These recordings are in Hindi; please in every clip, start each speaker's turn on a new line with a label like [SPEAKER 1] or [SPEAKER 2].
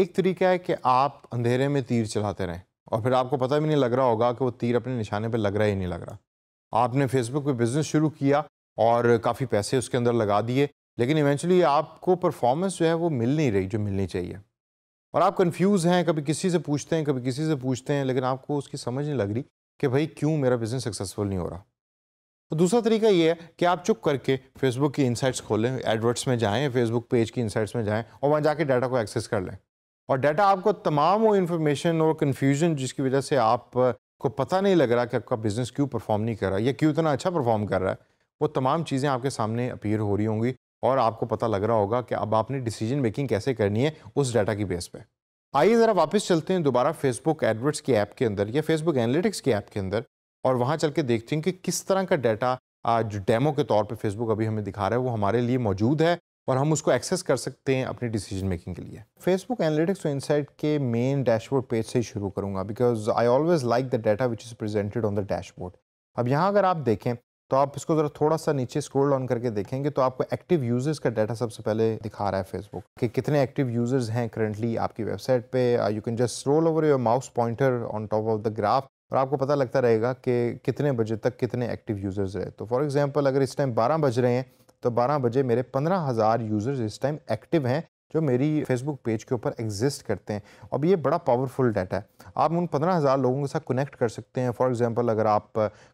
[SPEAKER 1] एक तरीका है कि आप अंधेरे में तीर चलाते रहें और फिर आपको पता भी नहीं लग रहा होगा कि वो तीर अपने निशाने पर लग रहा ही नहीं लग रहा आपने फेसबुक पर बिज़नेस शुरू किया और काफ़ी पैसे उसके अंदर लगा दिए लेकिन इवेंचुअली आपको परफॉर्मेंस जो है वो मिल नहीं रही जो मिलनी चाहिए और आप कंफ्यूज हैं कभी किसी से पूछते हैं कभी किसी से पूछते हैं लेकिन आपको उसकी समझ नहीं लग रही कि भाई क्यों मेरा बिज़नेस सक्सेसफुल नहीं हो रहा तो दूसरा तरीका ये है कि आप चुप करके फेसबुक की इनसाइट्स खोलें एडवर्ट्स में जाएं फेसबुक पेज की इनसाइट्स में जाएं और वहाँ जाके डाटा को एक्सेस कर लें और डाटा आपको तमाम वो इन्फॉर्मेशन और कन्फ्यूजन जिसकी वजह से आप को पता नहीं लग रहा कि आपका बिज़नेस क्यों परफॉर्म नहीं कर रहा या क्यों इतना अच्छा परफॉर्म कर रहा है वो तमाम चीज़ें आपके सामने अपीयर हो रही होंगी और आपको पता लग रहा होगा कि अब आपने डिसीजन मेकिंग कैसे करनी है उस डाटा की बेस पे आइए ज़रा वापस चलते हैं दोबारा फेसबुक एडवर्ट्स की ऐप के अंदर या फेसबुक एनालिटिक्स की ऐप के अंदर और वहाँ चल के देखते हैं कि किस तरह का डाटा जो डेमो के तौर पे फेसबुक अभी हमें दिखा रहा है वो हमारे लिए मौजूद है और हम उसको एक्सेस कर सकते हैं अपनी डिसीजन मेकिंग के लिए फेसबुक एनालिटिक्स और इनसाइट के मेन डैशबोर्ड पेज से ही शुरू करूँगा because I always like the data which is presented on the dashboard अब यहाँ अगर आप देखें तो आप इसको ज़रा थोड़ा सा नीचे स्क्रॉल डाउन करके देखेंगे तो आपको एक्टिव यूज़र्स का डाटा सबसे पहले दिखा रहा है फेसबुक कि कितने एक्टिव यूज़र्स हैं करंटली आपकी वेबसाइट पे you can just scroll over your mouse pointer on top of the graph और आपको पता लगता रहेगा कि कितने बजे तक कितने एक्टिव यूज़र्स है तो फॉर एग्जाम्पल अगर इस टाइम बारह बज रहे हैं तो 12 बजे मेरे पंद्रह हज़ार यूज़र्स इस टाइम एक्टिव हैं जो मेरी फेसबुक पेज के ऊपर एग्जिस्ट करते हैं अब ये बड़ा पावरफुल डाटा है आप उन पंद्रह हज़ार लोगों के साथ कनेक्ट कर सकते हैं फॉर एग्जांपल अगर आप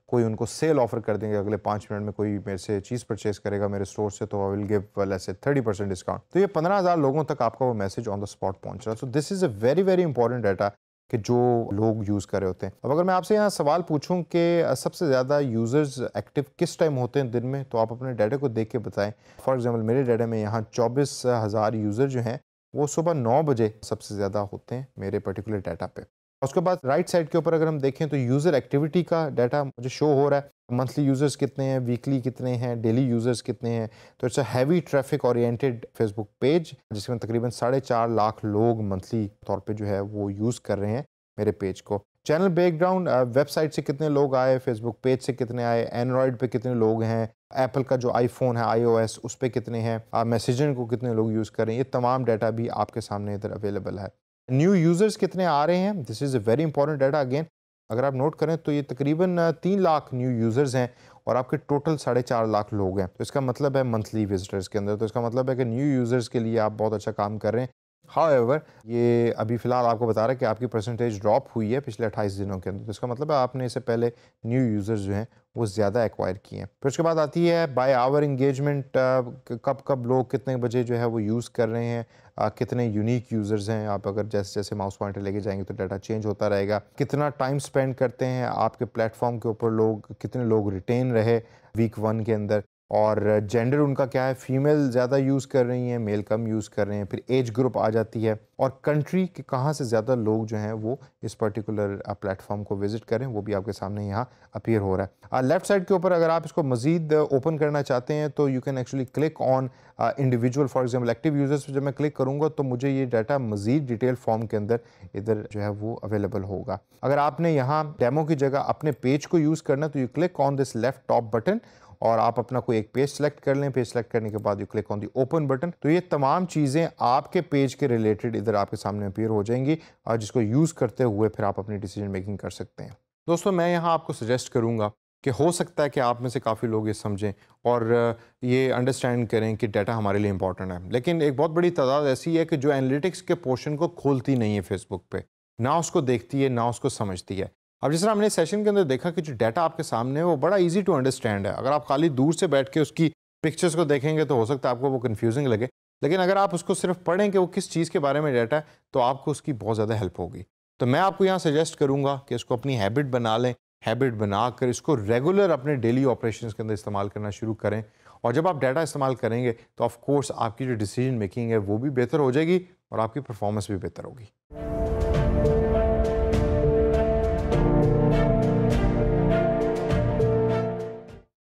[SPEAKER 1] कोई उनको सेल ऑफर कर देंगे अगले पाँच मिनट में कोई मेरे से चीज़ परचेज करेगा मेरे स्टोर से तो आई विल गिव लेस से थर्टी परसेंट डिस्काउंट तो ये पंद्रह हज़ार लोगों तक आपका वो मैसेज ऑन द स्पॉट पहुँच रहा है so this is a very very important data कि जो लोग यूज़ कर रहे होते हैं अब अगर मैं आपसे यहाँ सवाल पूछूं कि सबसे ज़्यादा यूज़र्स एक्टिव किस टाइम होते हैं दिन में तो आप अपने डाटा को देख के बताएं फॉर एग्जांपल मेरे डाटा में यहाँ चौबीस हज़ार यूज़र जो हैं वो सुबह नौ बजे सबसे ज़्यादा होते हैं मेरे पर्टिकुलर डाटा पे उसके बाद राइट साइड के ऊपर अगर हम देखें तो यूज़र एक्टिविटी का डाटा मुझे शो हो रहा है मंथली यूज़र्स कितने हैं वीकली कितने हैं डेली यूज़र्स कितने हैं तो it's a heavy traffic oriented Facebook page जिसमें तकरीबन साढ़े चार लाख लोग मंथली तौर पे जो है वो यूज़ कर रहे हैं मेरे पेज को चैनल बैकग्राउंड वेबसाइट से कितने लोग आए फेसबुक पेज से कितने आए एंड्रॉयड पे कितने लोग हैं एप्पल का जो आईफोन है आईओएस उस पर कितने हैं मैसेजर uh, को कितने लोग यूज़ कर रहे हैं ये तमाम डाटा भी आपके सामने इधर अवेलेबल है न्यू यूज़र्स कितने आ रहे हैं this is a very important data again अगर आप नोट करें तो ये तकरीबन तीन लाख न्यू यूज़र्स हैं और आपके टोटल साढ़े चार लाख लोग हैं तो इसका मतलब है मंथली विजिटर्स के अंदर तो इसका मतलब है कि न्यू यूज़र्स के लिए आप बहुत अच्छा काम कर रहे हैं हाउ एवर ये अभी फ़िलहाल आपको बता रहा है कि आपकी परसेंटेज ड्रॉप हुई है पिछले अट्ठाईस दिनों के अंदर तो इसका मतलब है आपने इससे पहले न्यू यूज़र्स जो हैं वो ज़्यादा एक्वायर किए हैं फिर उसके बाद आती है बाय आवर इंगेजमेंट कब कब लोग कितने बजे जो है वो यूज़ कर रहे हैं कितने यूनिक यूज़र्स हैं आप अगर जैसे जैसे माउस पॉइंटर लेके जाएंगे तो डाटा चेंज होता रहेगा कितना टाइम स्पेंड करते हैं आपके प्लेटफॉर्म के ऊपर लोग कितने लोग रिटेन रहे वीक वन के अंदर और जेंडर उनका क्या है फीमेल ज़्यादा यूज़ कर रही हैं मेल कम यूज़ कर रहे हैं फिर एज ग्रुप आ जाती है और कंट्री के कहाँ से ज़्यादा लोग जो हैं वो इस पर्टिकुलर प्लेटफॉर्म को विज़िट करें वो भी आपके सामने यहाँ अपीयर हो रहा है लेफ्ट साइड के ऊपर अगर आप इसको मज़ीद ओपन करना चाहते हैं तो you can actually click on individual for example active users जब मैं क्लिक करूँगा तो मुझे ये डाटा मज़ीद डिटेल फॉर्म के अंदर इधर जो है वो अवेलेबल होगा अगर आपने यहाँ डेमो की जगह अपने पेज को यूज़ करना तो you click on this left top button और आप अपना कोई एक पेज सेलेक्ट कर लें पेज सेलेक्ट करने के बाद you click on the open button तो ये तमाम चीज़ें आपके पेज के रिलेटेड इधर बेहतर आपके सामने अपीयर हो जाएंगी और जिसको यूज़ करते हुए फिर आप अपनी डिसीजन मेकिंग कर सकते हैं दोस्तों मैं यहाँ आपको सजेस्ट करूँगा कि हो सकता है कि आप में से काफ़ी लोग ये समझें और ये अंडरस्टैंड करें कि डाटा हमारे लिए इंपॉर्टेंट है लेकिन एक बहुत बड़ी तादाद ऐसी है कि जो एनालिटिक्स के पोर्शन को खोलती नहीं है फेसबुक पे ना उसको देखती है ना उसको समझती है अब जिस तरह हमने सेशन के अंदर देखा कि जो डाटा आपके सामने है वो बड़ा ईजी टू अंडरस्टैंड है अगर आप खाली दूर से बैठ के उसकी पिक्चर्स को देखेंगे तो हो सकता है आपको वो कन्फ्यूजिंग लगे लेकिन अगर आप उसको सिर्फ पढ़ें कि वो किस चीज़ के बारे में डाटा है तो आपको उसकी बहुत ज़्यादा हेल्प होगी तो मैं आपको यहाँ सजेस्ट करूँगा कि इसको अपनी हैबिट बना लें हैबिट बना कर इसको रेगुलर अपने डेली ऑपरेशन के अंदर इस्तेमाल करना शुरू करें और जब आप डाटा इस्तेमाल करेंगे तो ऑफ़ कोर्स आपकी जो डिसीजन मेकिंग है वो भी बेहतर हो जाएगी और आपकी परफॉर्मेंस भी बेहतर होगी